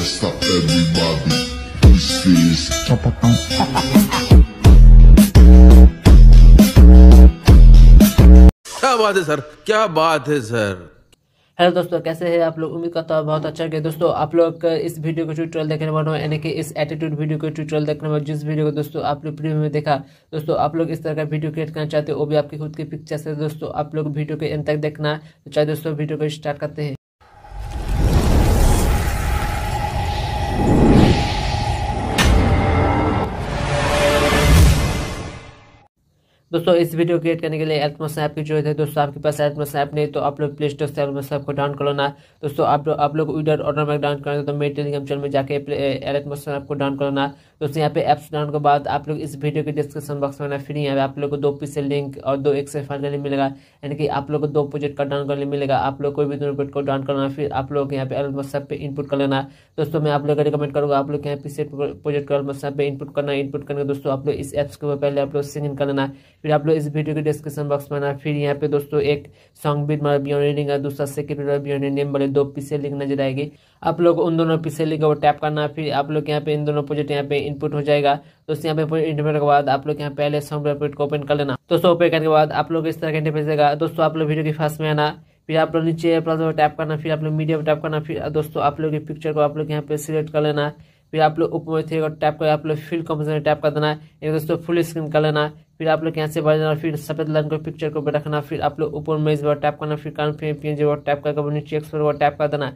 Rest up everybody Pussies Chop क्या बात है सर क्या बात है सर हेलो दोस्तों कैसे हैं आप लोग उम्मीद करता हूँ बहुत अच्छा गया दोस्तों आप लोग इस वीडियो को ट्यूटोरियल देखने वाले यानी कि इस एटीट्यूड वीडियो को ट्यूटोरियल देखने वाले जिस वीडियो को दोस्तों आप लोग प्रीमियम में देखा दोस्तों आप लोग इस तरह का वीडियो क्रिएट करना चाहते हो वो भी आपकी खुद की पिक्चर से दोस्तों आप लोग वीडियो को एंड तक देखना तो चाहे दोस्तों वीडियो को स्टार्ट करते हैं दोस्तों इस वीडियो क्रिएट करने के लिए एल्टमोस्नैप की जरूरत है दोस्तों आपके पास एल्टमोस्नैप नहीं तो आप लोग प्ले स्टोर से एल्टमोस्नैप को डाउन करना लेना दोस्तों आप लोग आप लोग उधर ऑर्डर में डाउन करना तो मेरे टेलीग्राम चैनल में जाके एल्टमोस्नैप को डाउन कर लेना दोस्तों यहाँ पे ऐप्स डाउन के बाद आप लोग इस वीडियो के डिस्क्रिप्शन बॉक्स में फ्री है आप लोग को दो पी से लिंक और दो एक्सेल फाइल का मिलेगा यानी कि आप लोग को दो प्रोजेक्ट का डाउन करने मिलेगा आप लोग कोई भी दोनों प्रोजेक्ट को डाउन करना फिर आप लोग यहाँ पे एल्टमोस्नैप पर इनपुट कर लेना दोस्तों मैं आप लोग का रिकमेंड करूँगा आप लोग यहाँ से प्रोजेक्ट को एल्टमोस्नैप पर इनपुट करना इनपुट करना दोस्तों आप लोग इस एप्स के पहले आप लोग सिंग इन कर लेना फिर आप लोग इस वीडियो के डिस्क्रिप्शन बॉक्स में आना फिर यहाँ पे दोस्तों एक सॉन्ग बीट मार बियॉन रीडिंग और दूसरा सेकेंड मार बियॉन नेम वाले दो पीछे लिंक नजर आएगी आप लोग उन दोनों पीछे लिंक वो टैप करना फिर आप लोग यहाँ पे इन दोनों प्रोजेक्ट यहाँ पे इनपुट हो जाएगा दोस्तों यहाँ पे इंटरनेट के बाद आप लोग यहाँ पहले सॉन्ग प्रोजेक्ट को ओपन कर लेना दोस्तों ओपन करने के बाद आप लोग इस तरह का इंटरफेस देगा दोस्तों आप लोग वीडियो के फास्ट में आना फिर आप लोग नीचे प्लस पर टैप करना फिर आप लोग मीडिया पर टैप करना फिर दोस्तों आप लोग की पिक्चर को आप लोग यहाँ पे सिलेक्ट कर लेना फिर आप लोग ऊपर थे टैप कर आप लोग फिल कंपोजन टैप कर देना दोस्तों फुल स्क्रीन कर लेना फिर आप लोग यहाँ से बढ़ जाना फिर सफेद लंग को पिक्चर को रखना फिर आप लोग ऊपर में इस बार टैप करना फिर कान पे पी बार टैप करके नीचे एक्स पर टैप कर देना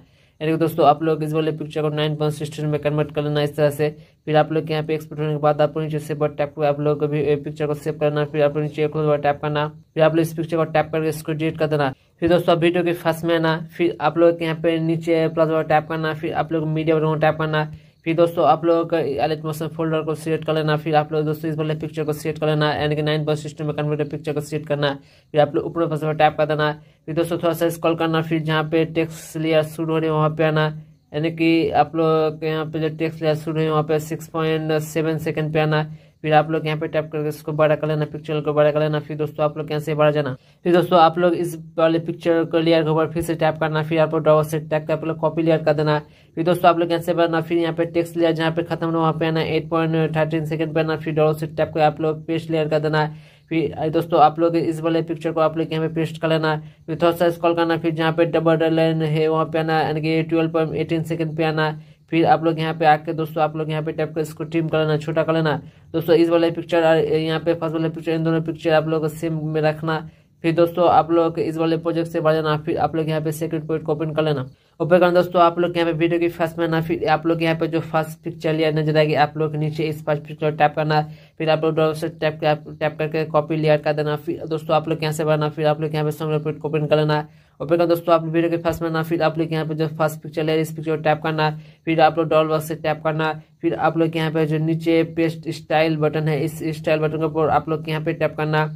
यानी कि दोस्तों आप लोग इस वाले पिक्चर को नाइन पॉइंट सिक्सटीन में कन्वर्ट कर लेना इस तरह से फिर आप लोग यहाँ पे एक्सपोर्ट होने के बाद आप नीचे से बट टैप आप लोग भी पिक्चर को सेव करना फिर आप नीचे एक बार टैप करना फिर आप लोग इस पिक्चर को टैप करके इसको डिलीट कर देना फिर दोस्तों आप वीडियो के फर्स्ट में आना फिर आप लोग यहाँ पे नीचे प्लस वाला टैप करना फिर आप लोग मीडिया वाला टैप करना फिर दोस्तों आप लोगों का एलेट मोशन फोल्डर को सिलेक्ट कर लेना फिर आप लोग दोस्तों इस वाले पिक्चर को सिलेक्ट कर लेना यानी कि नाइन बस सिस्टम में कन्वर्टर पिक्चर को सिलेक्ट करना है फिर आप लोग ऊपर पर टैप कर देना फिर दोस्तों थोड़ा सा स्कॉल करना फिर जहाँ पे टेक्स लिया शुरू हो रही है वहाँ पे आना यानी कि आप लोग यहाँ पे जो टेक्स लिया शुरू है वहाँ पे सिक्स पॉइंट सेवन सेकेंड पे आना फिर आप लोग यहाँ पे टैप करके इसको बड़ा कर लेना पिक्चर को बड़ा कर लेना फिर दोस्तों आप लोग यहाँ से जाना फिर दोस्तों आप लोग इस वाले पिक्चर को लेयर के ऊपर फिर से टैप करना फिर आप लोग डॉबल से टैप कर कॉपी लेयर कर देना फिर दोस्तों आप लोग कैसे बढ़ना फिर यहाँ पे टेक्स लेयर जहाँ पे खत्म हो वहाँ पे आना एट पॉइंट थर्टीन सेकंड पे आना फिर डॉबल से टैप कर आप लोग पेस्ट लेयर कर देना फिर दोस्तों आप लोग इस वाले पिक्चर को आप लोग यहाँ पे पेस्ट कर लेना फिर थोड़ा सा स्कॉल करना फिर जहाँ पे डबल लाइन है वहाँ पे आना यानी कि ट्वेल्व पॉइंट एटीन सेकंड पे आना फिर आप लोग यहाँ पे आके दोस्तों आप लोग यहाँ पे टाइप कर इसको ट्रिम कर लेना छोटा कर लेना दोस्तों इस वाले पिक्चर और यहाँ पे फर्स्ट वाले पिक्चर इन दोनों पिक्चर आप लोग सेम में रखना फिर दोस्तों आप लोग इस वाले प्रोजेक्ट से बढ़ जाना फिर आप लोग यहाँ पे सेकंड पॉइंट को ओपन कर लेना ओपन करना दोस्तों आप लोग यहाँ पे वीडियो की फर्स्ट में ना फिर आप लोग यहाँ पे जो फर्स्ट पिक्चर लिया नजर आएगी आप लोग नीचे इस फर्स्ट पिक्चर टैप करना फिर आप लोग से टैप टैप करके कॉपी लेयर कर देना फिर दोस्तों आप लोग यहाँ से बढ़ना फिर आप लोग यहाँ पे समझ पॉइंट को ओपन कर लेना ओपन कर दोस्तों आप वीडियो के फर्स्ट में ना फिर आप लोग यहाँ पे जो फर्स्ट पिक्चर है इस पिक्चर टैप करना फिर आप लोग डॉल बॉक्स से टैप करना फिर आप लोग यहाँ पे जो नीचे पेस्ट स्टाइल बटन है इस स्टाइल बटन के ऊपर आप लोग यहाँ पे टैप करना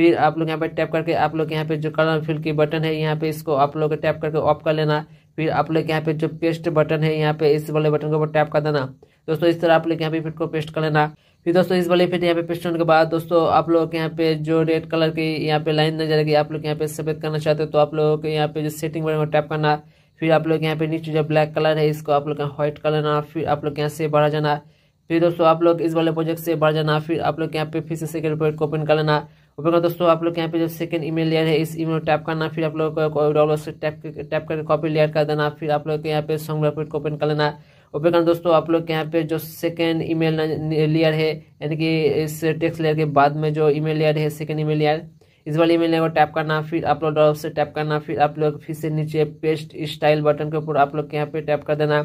फिर आप लोग यहाँ पे टैप करके आप लोग यहाँ पे जो कलर फिल की बटन है यहाँ पे इसको आप लोग टैप करके ऑफ कर लेना फिर आप लोग यहाँ पे जो पेस्ट बटन है यहाँ पे इस वाले बटन के ऊपर टैप कर देना दोस्तों इस तरह आप लोग यहाँ पे फिट को पेस्ट कर लेना फिर दोस्तों इस वाले फिट यहाँ पे पेस्ट होने के बाद दोस्तों आप लोग यहाँ पे जो रेड कलर की यहाँ पे लाइन नजर आएगी आप लोग यहाँ पे सफेद करना चाहते हो तो आप लोग यहाँ पे जो सेटिंग बटन को टैप करना फिर आप लोग यहाँ पे नीचे जो ब्लैक कलर है इसको आप लोग यहाँ व्हाइट कर लेना फिर आप लोग यहाँ से बढ़ा जाना फिर दोस्तों आप लोग इस वाले प्रोजेक्ट से बढ़ जाना फिर आप लोग यहाँ पे फिर से सेकेंड प्रोजेक्ट को ओपन कर लेना तो होगा दोस्तों आप लोग यहाँ पे जो सेकंड ईमेल लेयर है इस ईमेल टैप करना फिर आप लोग डॉलर से टैप टैप करके कॉपी लेयर कर देना फिर आप लोग के यहाँ पे सॉन्ग रेपिट को ओपन कर लेना ओपन करना दोस्तों आप लोग के यहाँ पे जो सेकंड ईमेल लेयर है यानी कि इस टेक्स्ट लेयर के बाद में जो ईमेल लेयर है सेकंड ईमेल लेयर इस वाले ईमेल लेयर को टैप करना फिर आप लोग डॉलर से टैप करना फिर आप लोग फिर से नीचे पेस्ट स्टाइल बटन के ऊपर आप लोग के यहाँ पे टैप कर देना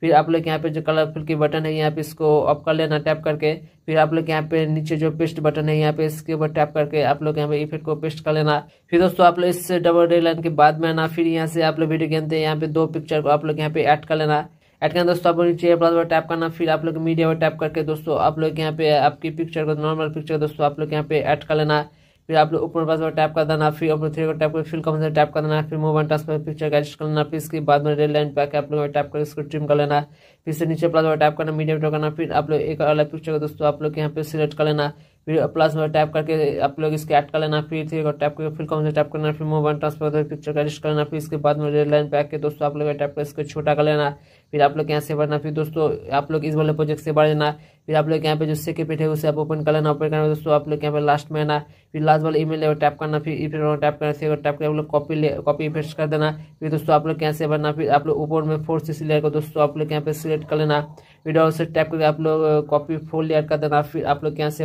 फिर आप लोग यहाँ पे जो कलरफुल की बटन है यहाँ पे इसको ऑफ कर लेना टैप करके फिर आप लोग यहाँ पे नीचे जो पेस्ट बटन है यहाँ पे इसके ऊपर टैप करके आप लोग यहाँ पे इफेक्ट को पेस्ट कर लेना फिर दोस्तों आप लोग इससे डबल डे लाइन के बाद में आना फिर यहाँ से आप लोग वीडियो गेमते हैं यहाँ पे दो पिक्चर को आप लोग यहाँ पे ऐड कर लेना एड करना दोस्तों आप नीचे प्लस पर टैप करना फिर आप लोग मीडिया पर टैप करके दोस्तों आप लोग यहाँ पे आपकी पिक्चर को नॉर्मल पिक्चर दोस्तों आप लोग यहाँ पे ऐड कर लेना फिर आप लोग ऊपर पास टाइप कर देना फिर ऊपर थ्री को कर फिल कम टाइप कर देना फिर मोबाइल ट्रांसफर पिक्चर का एडजस्ट कर लेना फिर इसके बाद में रेड लाइन पैक आप लोग टाइप कर इसको ट्रिम कर लेना फिर से नीचे प्लस टाइप करना मीडियम टाइप करना फिर आप लोग एक अलग पिक्चर का दोस्तों आप लोग यहाँ पे सिलेक्ट कर लेना फिर प्लस में टाइप करके आप लोग इसके एड कर लेना फिर थ्री टाइप करके फिर कम से करना फिर मोबाइल ट्रांसफर पिक्चर का एडजस्ट कर लेना फिर इसके बाद में रेल लाइन पैक के दोस्तों आप लोग टाइप कर इसको छोटा कर लेना फिर आप लोग यहाँ से बढ़ना फिर दोस्तों आप लोग इस वाले प्रोजेक्ट से बढ़ लेना फिर आप लोग यहाँ पे जो सेके पेट है उसे आप ओपन कर लेना ओपन करना दोस्तों आप लोग यहाँ पे लास्ट में आना फिर लास्ट वाला ईमेल है टैप करना फिर ई फिर टैप करना फिर टैप करके आप लोग कॉपी ले कॉपी फेस्ट कर देना फिर दोस्तों आप लोग यहाँ से फिर आप लोग ऊपर में फोर सी लेयर को दोस्तों आप लोग यहाँ पे सिलेक्ट कर लेना फिर से टैप करके आप लोग कॉपी फोर लेयर कर देना फिर आप लोग यहाँ से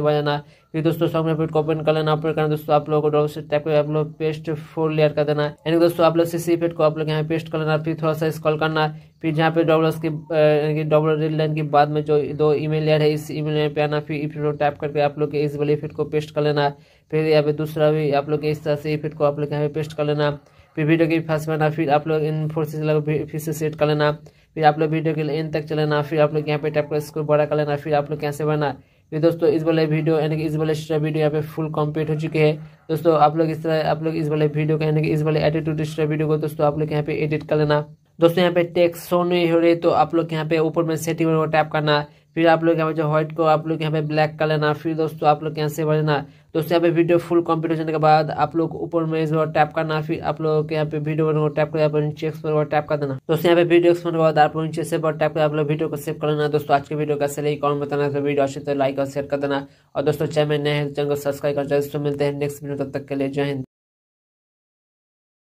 ये दोस्तों सॉन्ग में अपलोड ओपन कर लेना अपलोड करना दोस्तों आप लोगों को डॉल सेट टाइप आप लोग पेस्ट फोर लेयर कर देना है यानी दोस्तों आप लोग सीसी फिट को आप लोग यहाँ पेस्ट कर लेना फिर थोड़ा सा स्कॉल करना फिर जहाँ पे डॉबलर्स के डॉबलर रेड लाइन के बाद में जो दो ईमेल लेयर है इस ईमेल लेयर पे आना फिर इफेक्ट टाइप करके आप लोग इस वाले इफेक्ट को पेस्ट कर लेना फिर यहाँ पे दूसरा भी आप लोग इस तरह से इफेक्ट को आप लोग यहाँ पे पेस्ट कर लेना फिर वीडियो के फास्ट में फिर आप लोग इन फोर्सेज फिर से सेट कर लेना फिर आप लोग वीडियो के इन तक चलेना फिर आप लोग यहाँ पे टाइप कर इसको बड़ा कर लेना फिर आप लोग कैसे बना ये तो दोस्तों इस वाले वीडियो यानी कि इस वाले स्ट्रा वीडियो यहाँ पे फुल कंप्लीट हो चुके हैं दोस्तों आप लोग इस तरह आप लोग इस वाले वीडियो का यानी कि इस वाले एटीट्यूड स्ट्रा वीडियो को दोस्तों आप लोग यहाँ पे एडिट कर लेना दोस्तों यहाँ पे टेक्स शो नहीं हो रहे तो आप लोग यहाँ पे ऊपर में सेटिंग टैप टाइप करना फिर आप लोग यहाँ पे जो व्हाइट को आप लोग यहाँ पे ब्लैक कर लेना फिर दोस्तों आप लोग यहाँ से लेना दोस्तों यहाँ पे वीडियो फुल कम्प्लीट होने के बाद आप लोग ऊपर में जो टैप करना फिर आप लोग यहाँ पे वीडियो बनो टैप कर यहाँ नीचे एक्सपोर्ट टैप कर देना दोस्तों यहाँ पे वीडियो एक्सपोर्ट के बाद आप नीचे सेव और टैप कर आप लोग वीडियो को सेव कर लेना दोस्तों आज के वीडियो कैसे लगी कॉमेंट बताना तो वीडियो अच्छे तो लाइक और शेयर कर देना और दोस्तों चैनल नए हैं चैनल को सब्सक्राइब कर दोस्तों मिलते हैं नेक्स्ट वीडियो तब तक के लिए जय हिंद